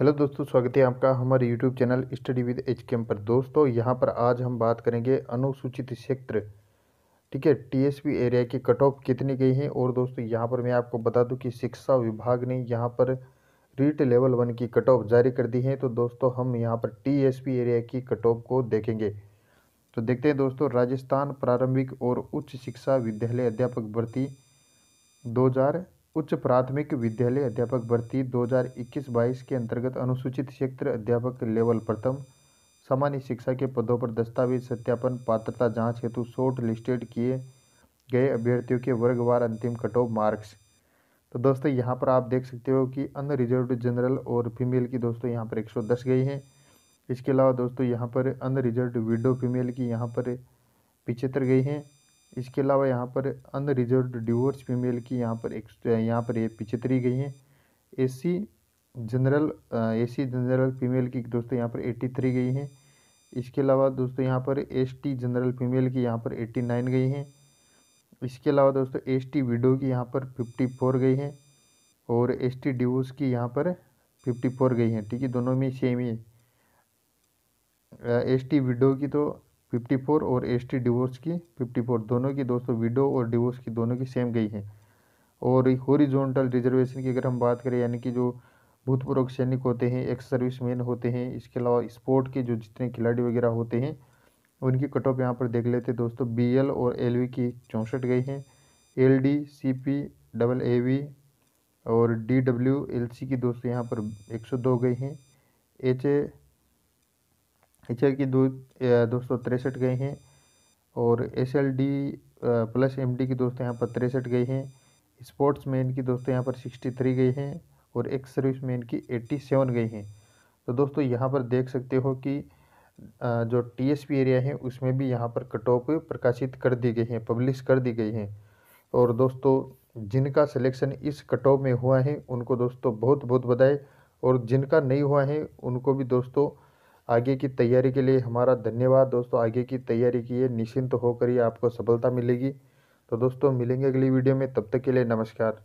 hello दोस्तों स्वागत है आपका हमारे YouTube channel study with H K M पर दोस्तों यहाँ पर आज हम बात करेंगे अनुसूचित क्षेत्र ठीक है टीएसपी एरिया की कट ऑफ कितनी गई है और दोस्तों यहाँ पर मैं आपको बता दूं कि शिक्षा विभाग ने यहाँ पर रीट लेवल वन की कट ऑफ जारी कर दी है तो दोस्तों हम यहाँ पर टी एरिया की कट ऑफ को देखेंगे तो देखते हैं दोस्तों राजस्थान प्रारंभिक और उच्च शिक्षा विद्यालय अध्यापक भर्ती दो हज़ार उच्च प्राथमिक विद्यालय अध्यापक भर्ती 2021-22 के अंतर्गत अनुसूचित क्षेत्र अध्यापक लेवल प्रथम सामान्य शिक्षा के पदों पर दस्तावेज सत्यापन पात्रता जांच हेतु शॉर्ट लिस्टेड किए गए अभ्यर्थियों के वर्गवार अंतिम कट ऑफ मार्क्स तो दोस्तों यहाँ पर आप देख सकते हो कि अनरिजर्व जनरल और फीमेल की दोस्तों यहाँ पर एक गई हैं इसके अलावा दोस्तों यहाँ पर अनरिजर्व विडो फीमेल की यहाँ पर पिछहत्तर गई हैं इसके अलावा यहाँ पर अनरिजर्व डिवोर्स फीमेल की यहाँ पर एक यहाँ पर ये पिछहत्तरी गई हैं SC general SC general female की दोस्तों यहाँ पर एट्टी थ्री गई हैं इसके अलावा दोस्तों यहाँ पर एसटी जनरल फीमेल की यहाँ पर एट्टी नाइन गई हैं इसके अलावा दोस्तों एस विडो की यहाँ पर फिफ्टी फोर गई हैं और एस डिवोर्स की यहाँ पर फिफ्टी फोर गई हैं ठीक है दोनों में सेम ही है एस टी विडो की तो फिफ्टी फोर और एस टी डिवोर्स की फिफ्टी फोर दोनों की दोस्तों विडो और डिवोर्स की दोनों की सेम गई है और होरिजोनटल रिजर्वेशन की अगर हम बात करें यानी कि जो भूतपूर्व सैनिक होते हैं एक्स सर्विस मैन होते हैं इसके अलावा स्पोर्ट के जो जितने खिलाड़ी वगैरह होते हैं उनकी कट ऑफ यहाँ पर देख लेते दोस्तों बी एल और एल वी की चौंसठ गई हैं L D C P double A V और डी डब्ल्यू एल सी की दोस्तों यहाँ पर एक सौ दो गई हैं एच ए एच की दो दो सौ तिरसठ गए हैं और S L D plus M D की दोस्तों यहाँ पर तिरसठ गए हैं स्पोर्ट्स मैन की दोस्तों यहाँ पर सिक्सटी थ्री गई हैं और एक्स सर्विस मैन की एट्टी सेवन गई हैं तो दोस्तों यहाँ पर देख सकते हो कि जो टीएसपी एरिया है उसमें भी यहाँ पर कट ऑफ प्रकाशित कर दी गई हैं पब्लिश कर दी गई हैं और दोस्तों जिनका सिलेक्शन इस कट ऑफ में हुआ है उनको दोस्तों बहुत बहुत बधाई और जिनका नहीं हुआ है उनको भी दोस्तों आगे की तैयारी के लिए हमारा धन्यवाद दोस्तों आगे की तैयारी की है निश्चिंत होकर ही आपको सफलता मिलेगी तो दोस्तों मिलेंगे अगली वीडियो में तब तक के लिए नमस्कार